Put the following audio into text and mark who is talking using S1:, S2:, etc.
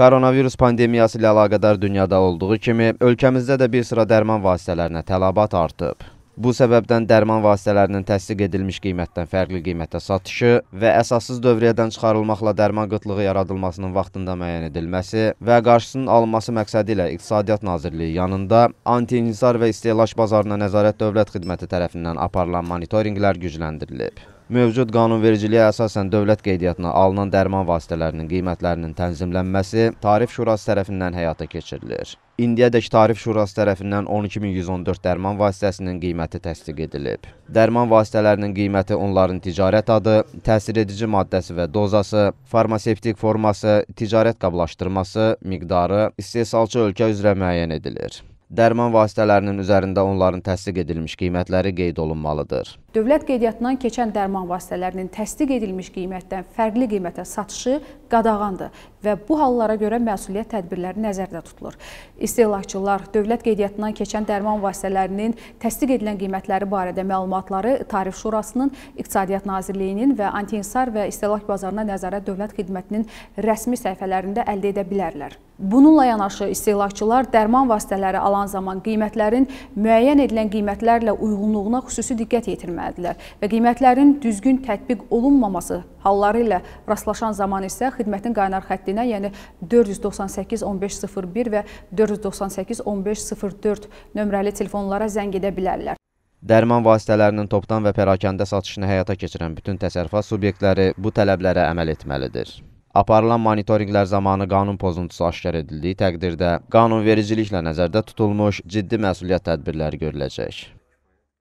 S1: Koronavirus pandemiyası ilə əlaqədar dünyada olduğu kimi, ölkəmizdə də bir sıra dərman vasitələrinə tələbat artıb. Bu səbəbdən dərman vasitələrinin təsdiq edilmiş qiymətdən fərqli qiymətə satışı və əsassız dövriyyədən çıxarılmaqla dərman qıtlığı yaradılmasının vaxtında müəyyən edilməsi və qarşısının alınması məqsədi ilə İqtisadiyyat Nazirliyi yanında anti-inhisar və istehlak bazarına nəzarət dövlət xidməti tərəfindən aparılan monitorinqlər gücləndirilib mövcud qanunvericiliyə əsasən dövlət qeydiyyatına alınan dərman vasitələrinin qiymətlərinin tənzimlənməsi Tarif Şurası tərəfindən həyata keçirilir. İndiyədək Tarif Şurası tərəfindən 12114 dərman vasitəsinin qiyməti təsdiq edilib. Dərman vasitələrinin qiyməti onların ticarət adı, təsir edici maddəsi və dozası, farmasevtik forması, ticarət qablaşdırması, miqdarı, istehsalçı ölkə üzrə müəyyən edilir dərman vasitələrinin üzərində onların təsdiq edilmiş qiymətləri qeyd olunmalıdır.
S2: Dövlət qeydiyyatından keçən dərman vasitələrinin təsdiq edilmiş qiymətdən fərqli qiymətə satışı qadağandır və bu hallara görə məsuliyyət tədbirləri nəzərdə tutulur. İstehlakçılar dövlət qeydiyyatından keçən dərman vasitələrinin təsdiq edilən qiymətləri barədə məlumatları Tarif Şurasının, İqtisadiyyat Nazirliyinin və Antiinsar və İstehlak bazarına nəzarət dövlət xidmətinin rəsmi səhifələrində əldə edə bilərlər. Bununla yanaşı istehlakçılar dərman vasitələri alan zaman qiymətlərin müəyyən edilən qiymətlərlə uyğunluğuna xüsusi diqqət yetirməlidirlər və qiymətlərin düzgün tətbiq olunmaması halları ilə rastlaşan zaman isə xidmətin qaynar xəttinə, yəni 498 1501 və 498 1504 nömrəli telefonlara zəng edə bilərlər.
S1: Dərman vasitələrinin topdan və pərakəndə satışını həyata keçirən bütün təsərrüfat subyektləri bu tələblərə əməl etməlidir. Aparılan monitorinqlər zamanı qanun pozuntusu aşkar edildiyi təqdirdə qanunvericiliklə nəzərdə tutulmuş ciddi məsuliyyət tədbirləri görüləcək.